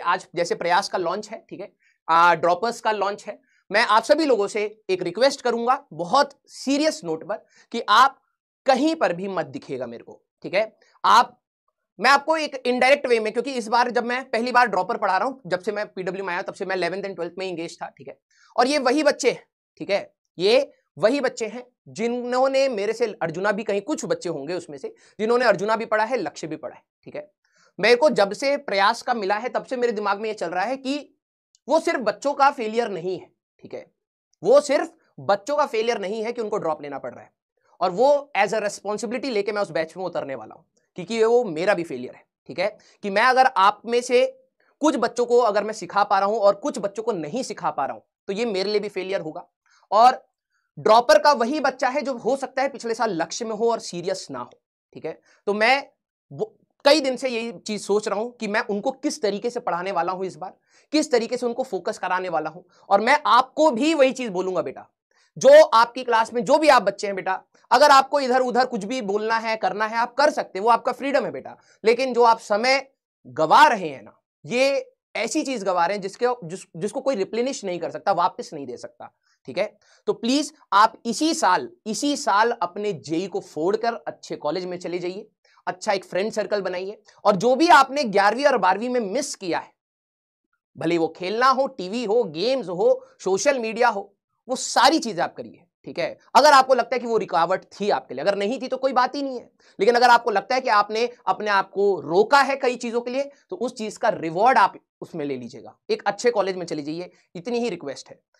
कि आज जैसे प्रयास का लॉन्च है ठीक है ड्रॉपर्स का लॉन्च है मैं आप सभी लोगों से एक रिक्वेस्ट करूंगा बहुत सीरियस नोट पर कि आप कहीं पर भी मत दिखेगा मेरे को ठीक है आप मैं आपको एक इनडायरेक्ट वे में क्योंकि इस बार जब मैं पहली बार ड्रॉपर पढ़ा रहा हूं जब से मैं पीडब्ल्यू में आया तब से मैं इलेवंथ एंड ट्वेल्थ में इंगेज था ठीक है और ये वही बच्चे हैं ठीक है ये वही बच्चे हैं जिन्होंने मेरे से अर्जुना भी कहीं कुछ बच्चे होंगे उसमें से जिन्होंने अर्जुना भी पढ़ा है लक्ष्य भी पढ़ा है ठीक है मेरे को जब से प्रयास का मिला है तब से मेरे दिमाग में यह चल रहा है कि वो सिर्फ बच्चों का फेलियर नहीं है ठीक है वो सिर्फ बच्चों का फेलियर नहीं है कि उनको ड्रॉप लेना पड़ रहा है और वो एज अ रेस्पॉन्सिबिलिटी लेके मैं उस बैच में उतरने वाला हूँ क्योंकि वो मेरा भी फेलियर है ठीक है कि मैं अगर आप में से कुछ बच्चों को अगर मैं सिखा पा रहा हूँ और कुछ बच्चों को नहीं सिखा पा रहा हूं तो ये मेरे लिए भी फेलियर होगा और ड्रॉपर का वही बच्चा है जो हो सकता है पिछले साल लक्ष्य में हो और सीरियस ना हो ठीक है तो मैं कई दिन से यही चीज़ सोच रहा हूं कि मैं उनको किस तरीके से पढ़ाने वाला हूं इस बार किस तरीके से उनको फोकस कराने वाला हूं और मैं आपको भी वही चीज़ बोलूंगा बेटा जो आपकी क्लास में जो भी आप बच्चे हैं बेटा अगर आपको इधर उधर कुछ भी बोलना है करना है आप कर सकते हैं वो आपका फ्रीडम है बेटा लेकिन जो आप समय गवा रहे हैं ना ये ऐसी चीज गवा रहे हैं जिसके जिस, जिसको कोई रिप्लेनिश नहीं कर सकता वापस नहीं दे सकता ठीक है तो प्लीज आप इसी साल इसी साल अपने जेई e को फोड़ कर अच्छे कॉलेज में चले जाइए अच्छा एक फ्रेंड सर्कल बनाइए और जो भी आपने ग्यारहवीं और बारहवीं में मिस किया है भले वो खेलना हो टीवी हो गेम्स हो सोशल मीडिया हो वो सारी चीजें आप करिए ठीक है अगर आपको लगता है कि वो रिकावट थी आपके लिए अगर नहीं थी तो कोई बात ही नहीं है लेकिन अगर आपको लगता है कि आपने अपने आप को रोका है कई चीजों के लिए तो उस चीज का रिवॉर्ड आप उसमें ले लीजिएगा एक अच्छे कॉलेज में चले जाइए इतनी ही रिक्वेस्ट है